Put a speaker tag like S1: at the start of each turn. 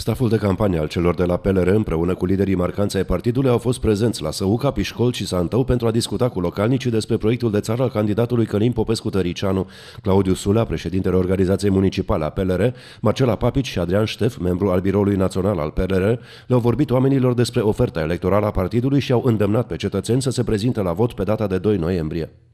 S1: Staful de campanie al celor de la PLR împreună cu liderii marcanți ai partidului au fost prezenți la Săuca, Pișcol și Santău pentru a discuta cu localnicii despre proiectul de țară al candidatului Călin Popescu Tăricianu, Claudiu Sula, președintele organizației municipale a PLR, Marcela Papici și Adrian Ștef, membru al Biroului Național al PLR, le-au vorbit oamenilor despre oferta electorală a partidului și au îndemnat pe cetățeni să se prezinte la vot pe data de 2 noiembrie.